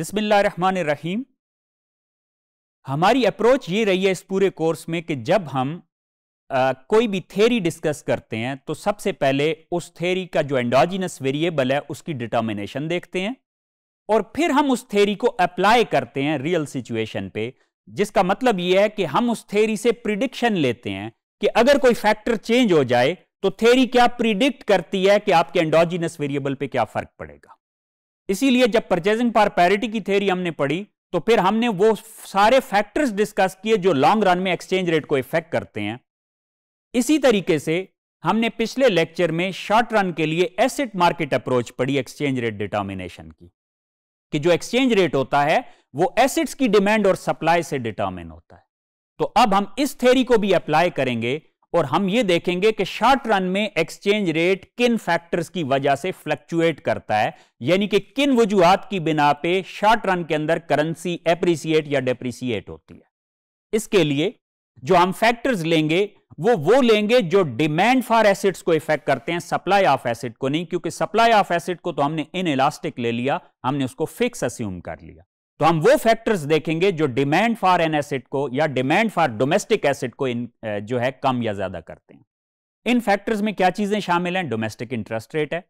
रहीम हमारी अप्रोच ये रही है इस पूरे कोर्स में कि जब हम आ, कोई भी थेरी डिस्कस करते हैं तो सबसे पहले उस थेरी का जो एंडोजिनस वेरिएबल है उसकी डिटर्मिनेशन देखते हैं और फिर हम उस थेरी को अप्लाई करते हैं रियल सिचुएशन पे जिसका मतलब यह है कि हम उस थेरी से प्रिडिक्शन लेते हैं कि अगर कोई फैक्टर चेंज हो जाए तो थेरी क्या प्रिडिक्ट करती है कि आपके एंडोजिनस वेरिएबल पे क्या फर्क पड़ेगा इसीलिए जब परचेजिंग पार पैरिटी की थ्योरी हमने पढ़ी तो फिर हमने वो सारे फैक्टर्स डिस्कस किए जो लॉन्ग रन में एक्सचेंज रेट को इफेक्ट करते हैं इसी तरीके से हमने पिछले लेक्चर में शॉर्ट रन के लिए एसेट मार्केट अप्रोच पढ़ी एक्सचेंज रेट डिटर्मिनेशन की कि जो एक्सचेंज रेट होता है वो एसेट्स की डिमांड और सप्लाई से डिटर्मिन होता है तो अब हम इस थ्योरी को भी अप्लाई करेंगे और हम ये देखेंगे कि शॉर्ट रन में एक्सचेंज रेट किन फैक्टर्स की वजह से फ्लक्चुएट करता है यानी कि किन वजूहत की बिना पे शॉर्ट रन के अंदर करेंसी एप्रिसिएट या डेप्रिसिएट होती है इसके लिए जो हम फैक्टर्स लेंगे वो वो लेंगे जो डिमांड फॉर एसिड्स को इफेक्ट करते हैं सप्लाई ऑफ एसिड को नहीं क्योंकि सप्लाई ऑफ एसिड को तो हमने इन इलास्टिक ले लिया हमने उसको फिक्स अस्यूम कर लिया तो हम वो फैक्टर्स देखेंगे जो डिमांड फॉर एन एसिड को या डिमांड फॉर डोमेस्टिक एसिड को इन जो है कम या ज्यादा करते हैं इन फैक्टर्स में क्या चीजें शामिल हैं डोमेस्टिक इंटरेस्ट रेट है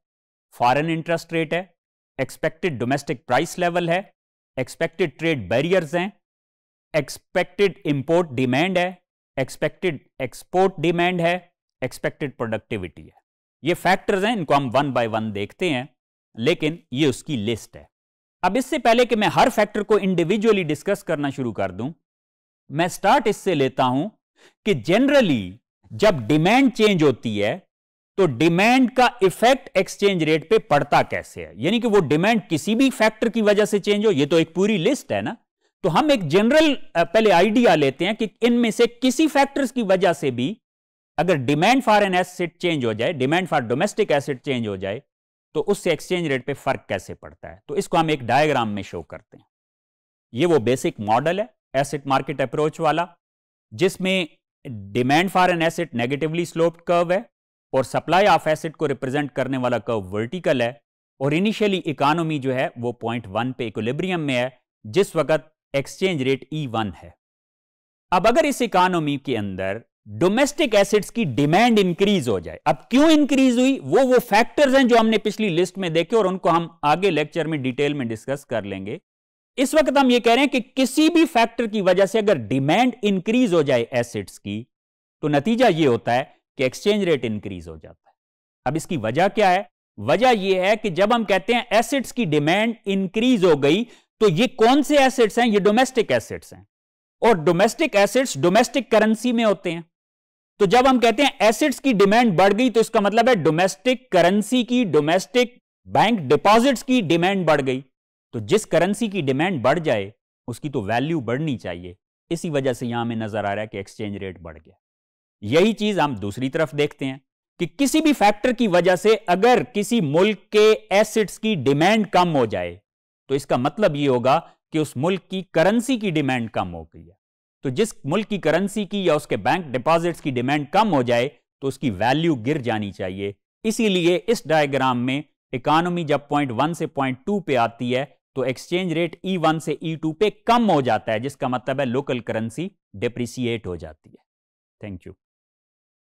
फॉरेन इंटरेस्ट रेट है एक्सपेक्टेड डोमेस्टिक प्राइस लेवल है एक्सपेक्टेड ट्रेड बैरियर्स हैं एक्सपेक्टेड इंपोर्ट डिमांड है एक्सपेक्टेड एक्सपोर्ट डिमांड है एक्सपेक्टेड प्रोडक्टिविटी है ये फैक्टर्स हैं इनको हम वन बाय वन देखते हैं लेकिन ये उसकी लिस्ट है अब इससे पहले कि मैं हर फैक्टर को इंडिविजुअली डिस्कस करना शुरू कर दूं मैं स्टार्ट इससे लेता हूं कि जनरली जब डिमांड चेंज होती है तो डिमांड का इफेक्ट एक्सचेंज रेट पे पड़ता कैसे है यानी कि वो डिमांड किसी भी फैक्टर की वजह से चेंज हो ये तो एक पूरी लिस्ट है ना तो हम एक जनरल पहले आइडिया लेते हैं कि इनमें से किसी फैक्टर्स की वजह से भी अगर demand for an asset change हो जाए demand for domestic asset change हो जाए तो उससे एक्सचेंज रेट पे फर्क कैसे पड़ता है तो इसको हम एक डायग्राम में शो करते हैं ये वो बेसिक मॉडल है एसेट मार्केट अप्रोच वाला जिसमें demand for an asset negatively sloped curve है और सप्लाई ऑफ एसेट को रिप्रेजेंट करने वाला कर्व वर्टिकल है और इनिशियली इकोनॉमी जो है वो पॉइंट वन पे इक्विलिब्रियम में है जिस वक्त एक्सचेंज रेट ई वन है अब अगर इस इकोनॉमी के अंदर डोमेस्टिक एसिड्स की डिमांड इंक्रीज हो जाए अब क्यों इंक्रीज हुई वो वो फैक्टर्स हैं जो हमने पिछली लिस्ट में देखे और उनको हम आगे लेक्चर में डिटेल में डिस्कस कर लेंगे इस वक्त हम ये कह रहे हैं कि किसी भी फैक्टर की वजह से अगर डिमांड इंक्रीज हो जाए एसेट्स की तो नतीजा ये होता है कि एक्सचेंज रेट इंक्रीज हो जाता है अब इसकी वजह क्या है वजह यह है कि जब हम कहते हैं एसिड्स की डिमांड इंक्रीज हो गई तो ये कौन से एसेट्स हैं ये डोमेस्टिक एसेट्स हैं और डोमेस्टिक एसेट्स डोमेस्टिक करेंसी में होते हैं तो जब हम कहते हैं एसेट्स की डिमांड बढ़ गई तो इसका मतलब है डोमेस्टिक करेंसी की डोमेस्टिक बैंक डिपॉजिट्स की डिमांड बढ़ गई तो जिस करेंसी की डिमांड बढ़ जाए उसकी तो वैल्यू बढ़नी चाहिए इसी वजह से यहां हमें नजर आ रहा है कि एक्सचेंज रेट बढ़ गया यही चीज हम दूसरी तरफ देखते हैं कि किसी भी फैक्टर की वजह से अगर किसी मुल्क के एसिड्स की डिमांड कम हो जाए तो इसका मतलब यह होगा कि उस मुल्क की करेंसी की डिमांड कम हो गई है तो जिस मुल्क की करेंसी की या उसके बैंक डिपॉजिट्स की डिमांड कम हो जाए तो उसकी वैल्यू गिर जानी चाहिए इसीलिए इस डायग्राम में इकोनॉमी जब पॉइंट वन से पॉइंट टू पे आती है तो एक्सचेंज रेट ई वन से ई टू पे कम हो जाता है जिसका मतलब है लोकल करेंसी डिप्रिसिएट हो जाती है थैंक यू